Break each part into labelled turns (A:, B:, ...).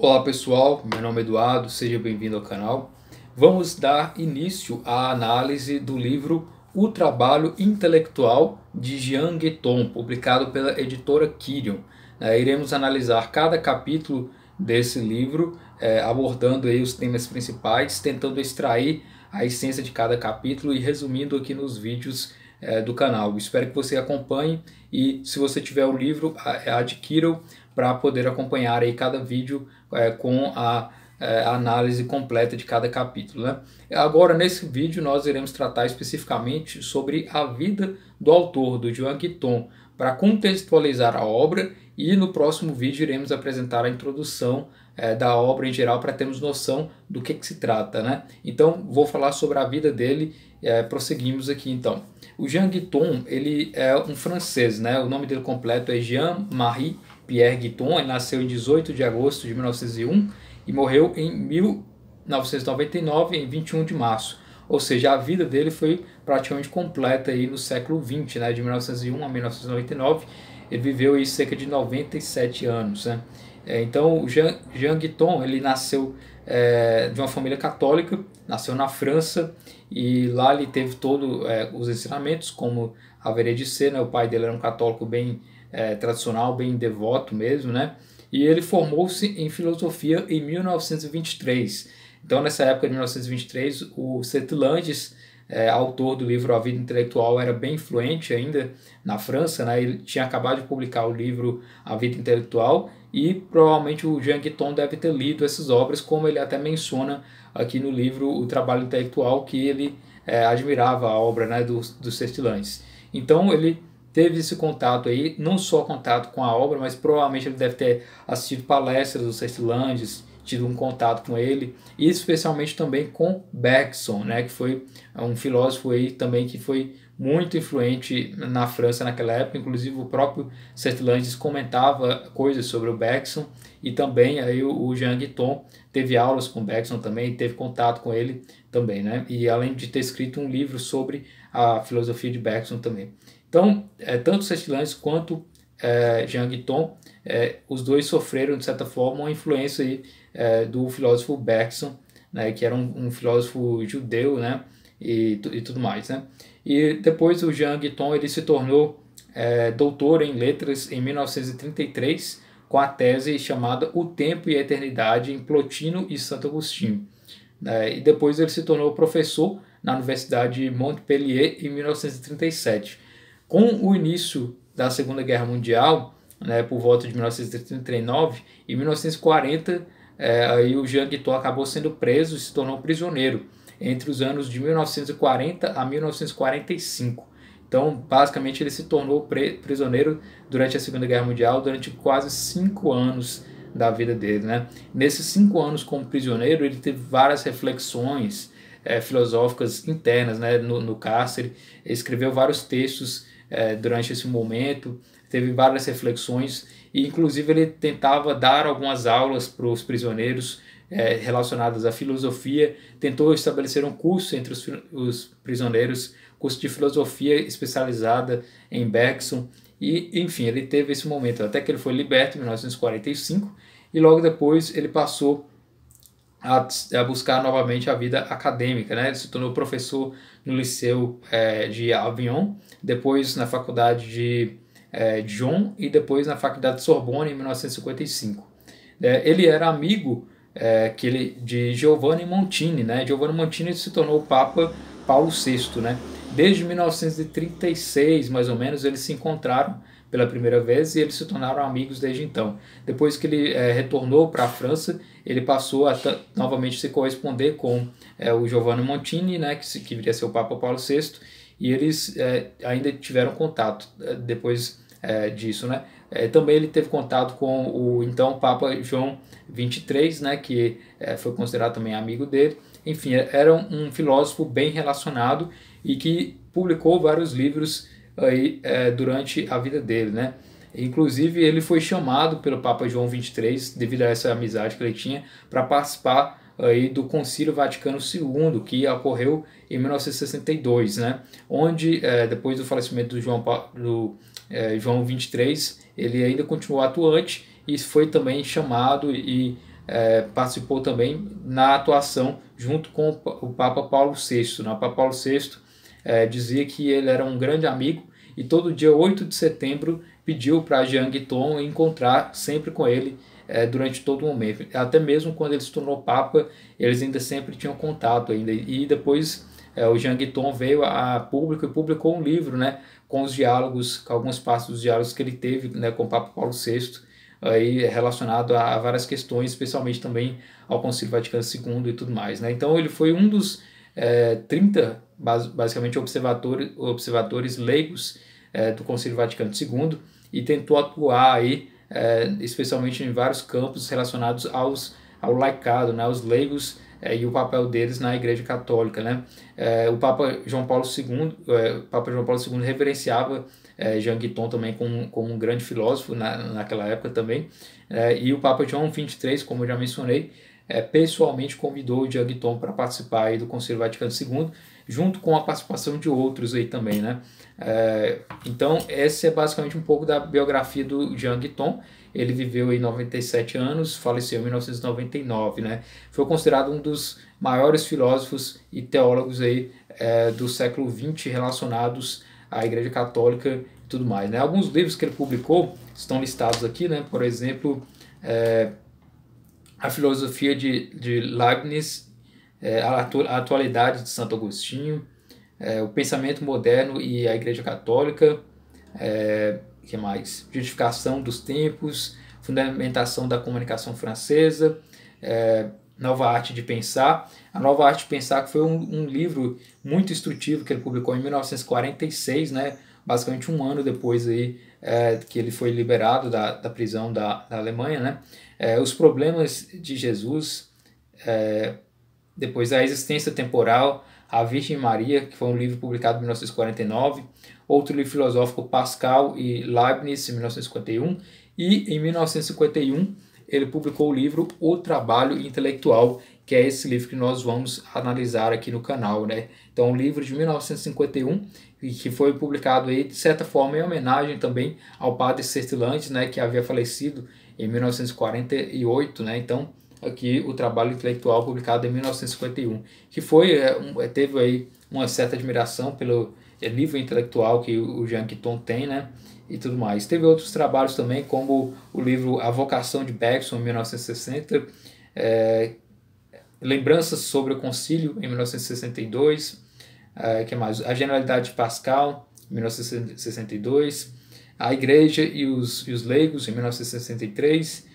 A: Olá pessoal, meu nome é Eduardo, seja bem-vindo ao canal. Vamos dar início à análise do livro O Trabalho Intelectual de Jean Gueton, publicado pela editora Kirion. É, iremos analisar cada capítulo desse livro, é, abordando aí os temas principais, tentando extrair a essência de cada capítulo e resumindo aqui nos vídeos é, do canal. Espero que você acompanhe e se você tiver o livro, adquira-o para poder acompanhar aí cada vídeo é, com a é, análise completa de cada capítulo. Né? Agora, nesse vídeo, nós iremos tratar especificamente sobre a vida do autor, do Joan Guiton, para contextualizar a obra e no próximo vídeo iremos apresentar a introdução é, da obra em geral para termos noção do que, que, se trata. Né? Então, vou falar sobre a vida dele. É, prosseguimos aqui então. O Jean Guiton, ele é um francês, né? o nome dele completo é Jean-Marie Pierre Guiton, ele nasceu em 18 de agosto de 1901 e morreu em 1999, em 21 de março. Ou seja, a vida dele foi praticamente completa aí no século XX, né? de 1901 a 1999. Ele viveu aí cerca de 97 anos. Né? É, então, Jean, Jean Guiton, ele nasceu é, de uma família católica, nasceu na França e lá ele teve todos é, os ensinamentos, como haveria de ser, né? o pai dele era um católico bem é, tradicional, bem devoto mesmo, né? E ele formou-se em filosofia em 1923. Então, nessa época de 1923, o Setlandes, é, autor do livro A Vida Intelectual, era bem influente ainda na França, né? Ele tinha acabado de publicar o livro A Vida Intelectual e provavelmente o Jean Guiton deve ter lido essas obras, como ele até menciona aqui no livro O Trabalho Intelectual, que ele é, admirava a obra né, do, do Landes. Então ele teve esse contato aí, não só contato com a obra, mas provavelmente ele deve ter assistido palestras do Landes, tido um contato com ele, e especialmente também com Bergson, né, que foi um filósofo aí também que foi muito influente na França naquela época, inclusive o próprio Landes comentava coisas sobre o Bergson, e também aí o Jean Guiton teve aulas com Bergson também, teve contato com ele também, né, e além de ter escrito um livro sobre a filosofia de Bergson também. Então, é, tanto Sestilanes quanto é, Jean Guiton, é, os dois sofreram, de certa forma, uma influência aí, é, do filósofo Bergson, né, que era um, um filósofo judeu né, e, e, tudo mais. Né? E depois o Jean Guiton ele se tornou é, doutor em letras em 1933, com a tese chamada O Tempo e a Eternidade em Plotino e Santo Agostinho. Né. e depois ele se tornou professor na Universidade de Montpellier em 1937. Com o início da Segunda Guerra Mundial, né, por volta de 1939 e 1940, é, eh, aí o Jean Guitot acabou sendo preso e se tornou prisioneiro entre os anos de 1940 a 1945. Então, basicamente, ele se tornou prisioneiro durante a Segunda Guerra Mundial, durante quase cinco anos da vida dele. Né? Nesses cinco anos como prisioneiro, ele teve várias reflexões é, filosóficas internas né, no, no cárcere, escreveu vários textos é, durante esse momento, teve várias reflexões e, inclusive, ele tentava dar algumas aulas para os prisioneiros é, relacionadas à filosofia, tentou estabelecer um curso entre os, os prisioneiros, curso de filosofia especializada em Bergson, e, enfim, ele teve esse momento até que ele foi liberto em 1945 e logo depois ele passou a, a, buscar novamente a vida acadêmica, né? Ele se tornou professor no Liceu é, de Avignon, depois na faculdade de é, Dijon e depois na faculdade de Sorbonne em 1955. É, ele era amigo é, que ele, de Giovanni Montini, né? Giovanni Montini se tornou o Papa Paulo VI, né? Desde 1936, mais ou menos, eles se encontraram pela primeira vez e eles se tornaram amigos desde então. Depois que ele é, retornou para a França, ele passou a novamente se corresponder com é, o Giovanni Montini, né, que, se, que viria a ser o Papa Paulo VI, e eles é, ainda tiveram contato depois disso, né? também ele teve contato com o então Papa João XXIII né, que foi considerado também amigo dele. Enfim, era um filósofo bem relacionado e que publicou vários livros aí, é, durante a vida dele, né? Inclusive, ele foi chamado pelo Papa João XXIII, devido a essa amizade que ele tinha, para participar aí do Concílio Vaticano II, que ocorreu em 1962, né? onde, é, depois do falecimento do João, do, é, João XXIII ele ainda continuou atuante e foi também chamado e é, participou também na atuação junto com o Papa Paulo VI. Né? O Papa Paulo VI é, dizia que ele era um grande amigo e todo dia 8 de setembro pediu para Jiang Tong encontrar sempre com ele é, durante todo o momento. Até mesmo quando ele se tornou papa, eles ainda sempre tinham contato ainda. E depois é, o Jiang Tong veio a público e publicou um livro, né, com os diálogos, com algumas partes dos diálogos que ele teve, né, com o Papa Paulo VI, aí relacionado a, várias questões, especialmente também ao Concílio Vaticano II e tudo mais, né. Então ele foi um dos é, eh, 30 basicamente observadores, observadores leigos é, do Concílio Vaticano II e tentou atuar aí, é, especialmente em vários campos relacionados aos, ao laicado, né, aos leigos é, e o papel deles na Igreja Católica. Né? É, o Papa João Paulo II, é, Papa João Paulo II reverenciava é, Jean Guiton também como, como um grande filósofo na, naquela época também, é, e o Papa João XXIII, como eu já mencionei, pessoalmente convidou o Jean Guiton para participar aí do Concílio Vaticano II, junto com a participação de outros aí também, né? É, então, esse é basicamente um pouco da biografia do Jiang Tong. Ele viveu em 97 anos, faleceu em 1999, né? Foi considerado um dos maiores filósofos e teólogos aí é, do século XX relacionados à Igreja Católica e tudo mais, né? Alguns livros que ele publicou estão listados aqui, né? Por exemplo, é, A Filosofia de, de Leibniz é, a, atu a atualidade de Santo Agostinho, é, o pensamento moderno e a Igreja Católica, é, que mais? Justificação dos tempos, fundamentação da comunicação francesa, é, Nova Arte de Pensar. A Nova Arte de Pensar que foi um, um, livro muito instrutivo que ele publicou em 1946, né? basicamente um ano depois aí, é, que ele foi liberado da, da prisão da, da Alemanha. Né? É, os problemas de Jesus é, depois A Existência Temporal, A Virgem Maria, que foi um livro publicado em 1949, outro livro filosófico Pascal e Leibniz, em 1951, e em 1951 ele publicou o livro O Trabalho Intelectual, que é esse livro que nós vamos analisar aqui no canal, né? Então, um livro de 1951 que foi publicado aí de certa forma em homenagem também ao padre Certilantes, né, que havia falecido em 1948, né? Então, aqui o trabalho intelectual publicado em 1951, que foi é, é, teve aí uma certa admiração pelo é, nível intelectual que o Jean Quiton tem, né? E tudo mais. Teve outros trabalhos também, como o livro A Vocação de Bergson, em 1960, é, Lembranças sobre o Concílio, em 1962, é, que mais? A Generalidade de Pascal, em 1962, A Igreja e os, e os Leigos, em 1963,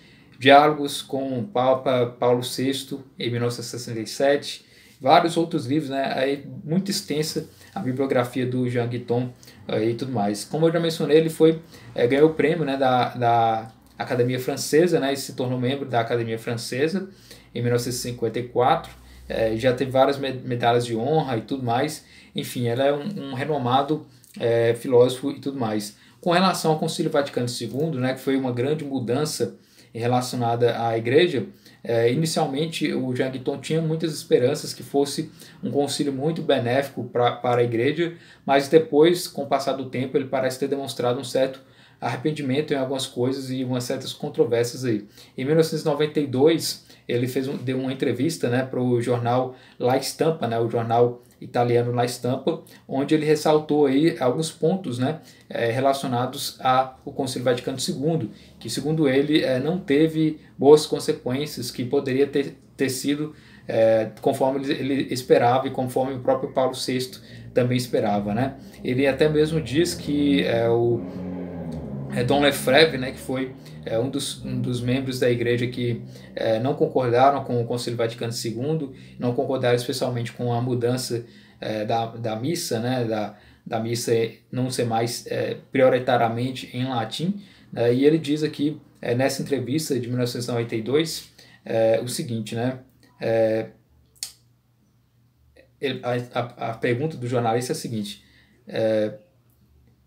A: diálogos com o Papa Paulo VI em 1967, vários outros livros, né? Aí muito extensa a bibliografia do Jean Guiton aí eh, e tudo mais. Como eu já mencionei, ele foi é, ganhou o prêmio, né, da, da Academia Francesa, né? E se tornou membro da Academia Francesa em 1954. É, eh, já teve várias medalhas de honra e tudo mais. Enfim, ela é um, um renomado é, filósofo e tudo mais. Com relação ao Concílio Vaticano II, né, que foi uma grande mudança relacionada à igreja, é, inicialmente o Jangton tinha muitas esperanças que fosse um concílio muito benéfico pra, para a igreja, mas depois, com o passar do tempo, ele parece ter demonstrado um certo arrependimento em algumas coisas e umas certas controvérsias aí. Em 1992, ele fez um, deu uma entrevista né, para o jornal La Estampa, né, o jornal italiano na estampa, onde ele ressaltou aí alguns pontos né, é, relacionados ao Conselho Vaticano II, que segundo ele é, não teve boas consequências, que poderia ter, ter sido é, conforme ele esperava e conforme o próprio Paulo VI também esperava. Né? Ele até mesmo diz que é, o é, Dom Lefebvre, né, que foi é, um, dos, um, dos, membros da igreja que é, não concordaram com o Concílio Vaticano II, não concordaram especialmente com a mudança é, da, da missa, né, da, da missa não ser mais é, prioritariamente em latim. Né, e ele diz aqui, é, nessa entrevista de 1992, o seguinte, né, a, a, a, pergunta do jornalista é a seguinte,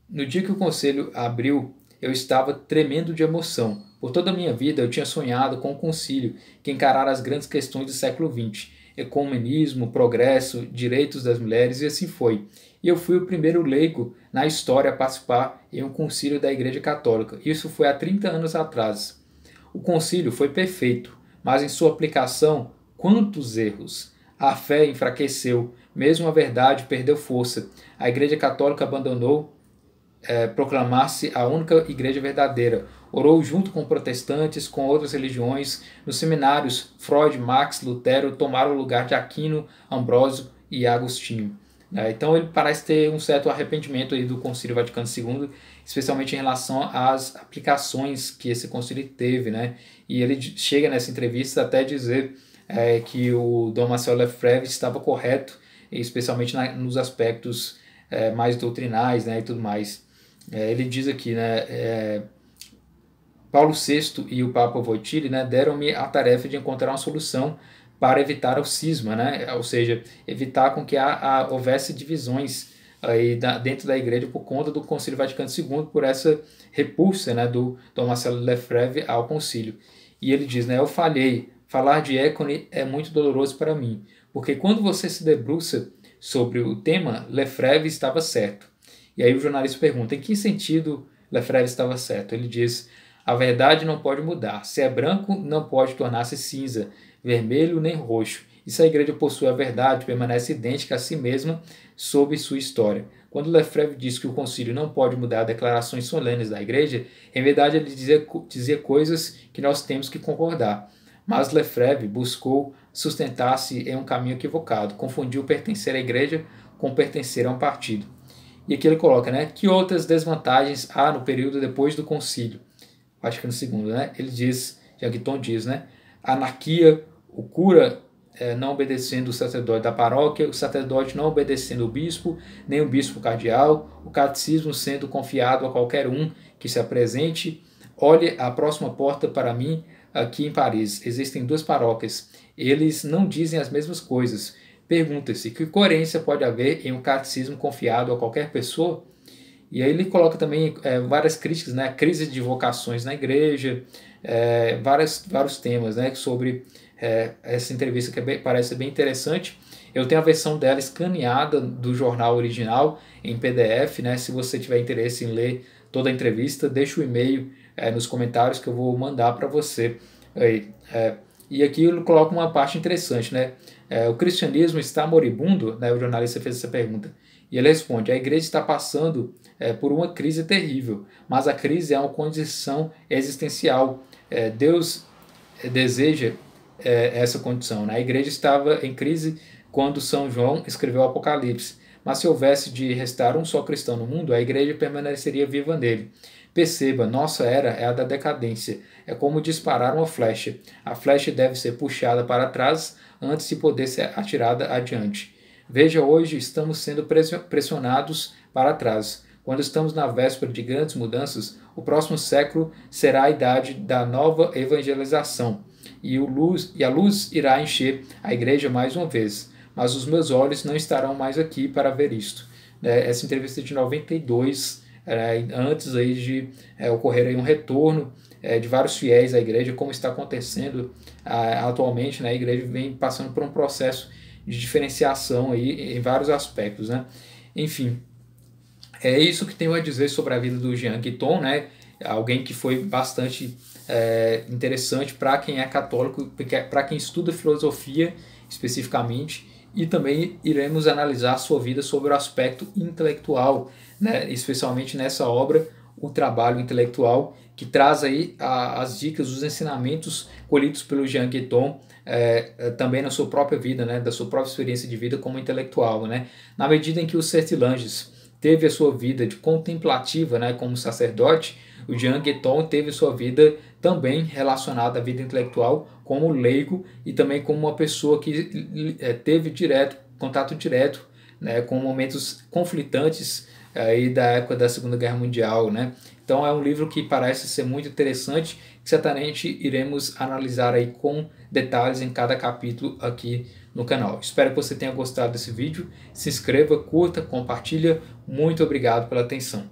A: no dia que o Conselho abriu eu estava tremendo de emoção. Por toda a minha vida eu tinha sonhado com o um concílio que encarara as grandes questões do século XX, ecumenismo, progresso, direitos das mulheres e assim foi. E eu fui o primeiro leigo na história a participar em um concílio da Igreja Católica. Isso foi há 30 anos atrás. O concílio foi perfeito, mas em sua aplicação, quantos erros! A fé enfraqueceu, mesmo a verdade perdeu força. A Igreja Católica abandonou é, proclamar-se a única igreja verdadeira. Orou junto com protestantes, com outras religiões. Nos seminários, Freud, Marx, Lutero tomaram o lugar de Aquino, Ambrósio e Agostinho. É, então ele parece ter um certo arrependimento aí do Concílio Vaticano II, especialmente em relação às aplicações que esse concílio teve, né? E ele chega nessa entrevista até dizer é, que o Dom Marcelo Lefebvre estava correto, especialmente na, nos aspectos é, mais doutrinais, né, e tudo mais. É, ele diz aqui, né? É, Paulo VI e o Papa Wojtyla né, deram-me a tarefa de encontrar uma solução para evitar o cisma, né? ou seja, evitar com que a, a, houvesse divisões aí da, dentro da igreja por conta do Concílio Vaticano II, por essa repulsa né, do Dom Marcelo Lefebvre ao concílio. E ele diz, né, eu falhei, falar de Écone é muito doloroso para mim, porque quando você se debruça sobre o tema, Lefebvre estava certo. E aí o jornalista pergunta: em que sentido Lefebvre estava certo? Ele diz: a verdade não pode mudar. Se é branco, não pode tornar-se cinza, vermelho nem roxo. E se a igreja possui a verdade, permanece idêntica a si mesma sob sua história. Quando Lefebvre diz que o concílio não pode mudar declarações solenes da igreja, em verdade ele dizia, dizia coisas que nós temos que concordar. Mas Lefebvre buscou sustentar-se em um caminho equivocado, confundiu pertencer à igreja com pertencer a um partido. E aqui ele coloca, né? Que outras desvantagens há no período depois do concílio? Vaticano é II, né? Ele diz, Jagton diz, né? Anarquia, o cura eh, não obedecendo o sacerdote da paróquia, o sacerdote não obedecendo o bispo, nem o bispo cardeal, o catecismo sendo confiado a qualquer um que se apresente. Olhe a próxima porta para mim aqui em Paris. Existem duas paróquias. Eles não dizem as mesmas coisas Pergunta-se que coerência pode haver em um catecismo confiado a qualquer pessoa? E aí ele coloca também é, várias críticas, né? Crise de vocações na igreja, é, várias, vários temas, né? Sobre é, essa entrevista que é bem, parece bem interessante. Eu tenho a versão dela escaneada do jornal original em PDF, né? Se você tiver interesse em ler toda a entrevista, deixa o e-mail é, nos comentários que eu vou mandar para você. Aí, é. e aqui ele coloca uma parte interessante, né? é, o cristianismo está moribundo? Né, o jornalista fez essa pergunta. E ele responde: a igreja está passando é, por uma crise terrível, mas a crise é uma condição existencial. É, Deus é, deseja é, essa condição. Né? A igreja estava em crise quando São João escreveu o Apocalipse. Mas se houvesse de restar um só cristão no mundo, a igreja permaneceria viva nele. Perceba, nossa era é a da decadência. É como disparar uma flecha. A flecha deve ser puxada para trás antes de poder ser atirada adiante. Veja, hoje estamos sendo pressionados para trás. Quando estamos na véspera de grandes mudanças, o próximo século será a idade da nova evangelização e, luz, e a luz irá encher a igreja mais uma vez mas os meus olhos não estarão mais aqui para ver isto. É, essa entrevista de 92, é, antes aí de é, ocorrer aí um retorno é, de vários fiéis à igreja, como está acontecendo a, é, atualmente, né, a igreja vem passando por um processo de diferenciação aí em vários aspectos, né? Enfim, é isso que tenho a dizer sobre a vida do Jean Guiton, né? Alguém que foi bastante é, interessante para quem é católico, é, para quem estuda filosofia especificamente e também iremos analisar sua vida sobre o aspecto intelectual, né? especialmente nessa obra, o trabalho intelectual, que traz aí a, as dicas, os ensinamentos colhidos pelo Jean Guiton é, é, também na sua própria vida, né? da sua própria experiência de vida como intelectual. Né? Na medida em que os Certilanges teve a sua vida de contemplativa, né, como sacerdote, o Jean Gueton teve sua vida também relacionada à vida intelectual como leigo e também como uma pessoa que é, teve direto contato direto né, com momentos conflitantes aí da época da Segunda Guerra Mundial, né? Então é um livro que parece ser muito interessante, que certamente iremos analisar aí com detalhes em cada capítulo aqui no canal. Espero que você tenha gostado desse vídeo. Se inscreva, curta, compartilha. Muito obrigado pela atenção.